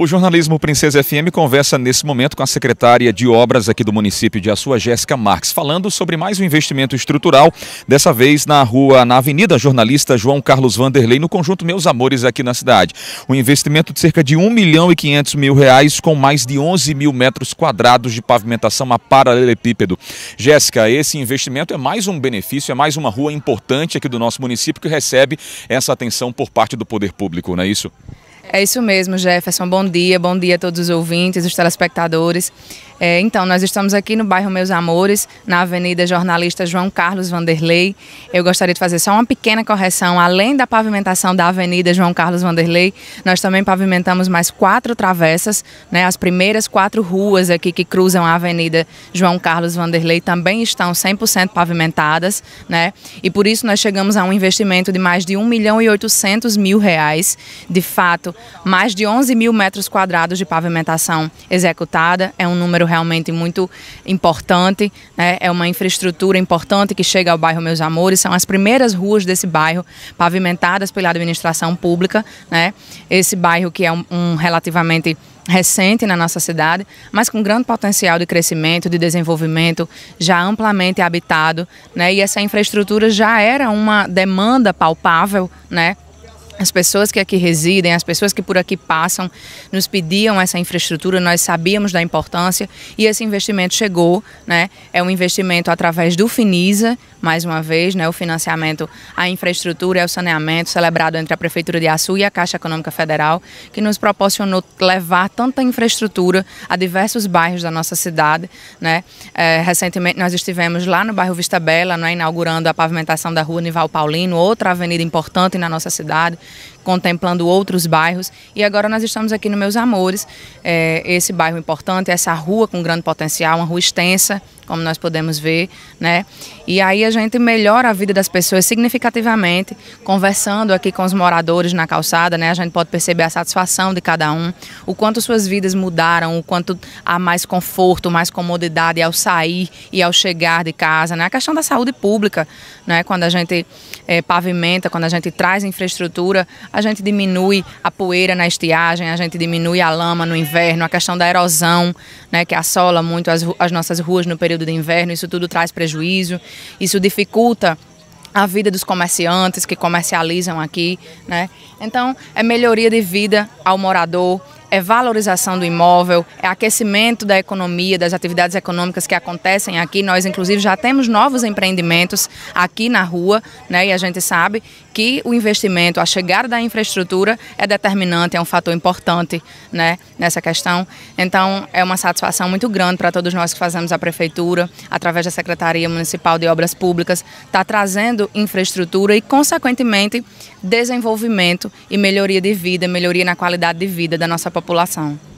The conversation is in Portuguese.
O jornalismo Princesa FM conversa nesse momento com a secretária de obras aqui do município de Açua, Jéssica Marques, falando sobre mais um investimento estrutural, dessa vez na rua, na Avenida Jornalista João Carlos Vanderlei, no conjunto Meus Amores aqui na cidade. Um investimento de cerca de 1 milhão e 500 mil reais com mais de 11 mil metros quadrados de pavimentação a paralelepípedo. Jéssica, esse investimento é mais um benefício, é mais uma rua importante aqui do nosso município que recebe essa atenção por parte do poder público, não é isso? É isso mesmo, Jefferson. Bom dia, bom dia a todos os ouvintes, os telespectadores. É, então, nós estamos aqui no bairro Meus Amores, na Avenida Jornalista João Carlos Vanderlei. Eu gostaria de fazer só uma pequena correção. Além da pavimentação da Avenida João Carlos Vanderlei, nós também pavimentamos mais quatro travessas, né? As primeiras quatro ruas aqui que cruzam a Avenida João Carlos Vanderlei também estão 100% pavimentadas, né? E por isso nós chegamos a um investimento de mais de 1 milhão e 800 mil reais. De fato, mais de 11 mil metros quadrados de pavimentação executada. É um número realmente muito importante, né? é uma infraestrutura importante que chega ao bairro Meus Amores. São as primeiras ruas desse bairro pavimentadas pela administração pública. Né? Esse bairro que é um, um relativamente recente na nossa cidade, mas com grande potencial de crescimento, de desenvolvimento, já amplamente habitado, né? E essa infraestrutura já era uma demanda palpável, né, as pessoas que aqui residem, as pessoas que por aqui passam, nos pediam essa infraestrutura, nós sabíamos da importância e esse investimento chegou, né? É um investimento através do Finisa, mais uma vez, né? O financiamento à infraestrutura e é ao saneamento, celebrado entre a Prefeitura de Açu e a Caixa Econômica Federal, que nos proporcionou levar tanta infraestrutura a diversos bairros da nossa cidade, né? É, recentemente nós estivemos lá no bairro Vista Bela, né? Inaugurando a pavimentação da rua Nival Paulino, outra avenida importante na nossa cidade contemplando outros bairros. E agora nós estamos aqui no Meus Amores, é, esse bairro importante, essa rua com grande potencial, uma rua extensa, como nós podemos ver, né? E aí a gente melhora a vida das pessoas significativamente, conversando aqui com os moradores na calçada, né? A gente pode perceber a satisfação de cada um, o quanto suas vidas mudaram, o quanto há mais conforto, mais comodidade ao sair e ao chegar de casa, né? A questão da saúde pública, né? Quando a gente é, pavimenta, quando a gente traz infraestrutura, a gente diminui a poeira na estiagem, a gente diminui a lama no inverno, a questão da erosão, né? Que assola muito as, as nossas ruas no período período de inverno, isso tudo traz prejuízo, isso dificulta a vida dos comerciantes que comercializam aqui, né? Então, é melhoria de vida ao morador, é valorização do imóvel, é aquecimento da economia, das atividades econômicas que acontecem aqui. Nós, inclusive, já temos novos empreendimentos aqui na rua, né? E a gente sabe que o investimento, a chegada da infraestrutura é determinante, é um fator importante, né? Nessa questão. Então, é uma satisfação muito grande para todos nós que fazemos a prefeitura, através da Secretaria Municipal de Obras Públicas, está trazendo infraestrutura e, consequentemente, desenvolvimento e melhoria de vida, melhoria na qualidade de vida da nossa população população.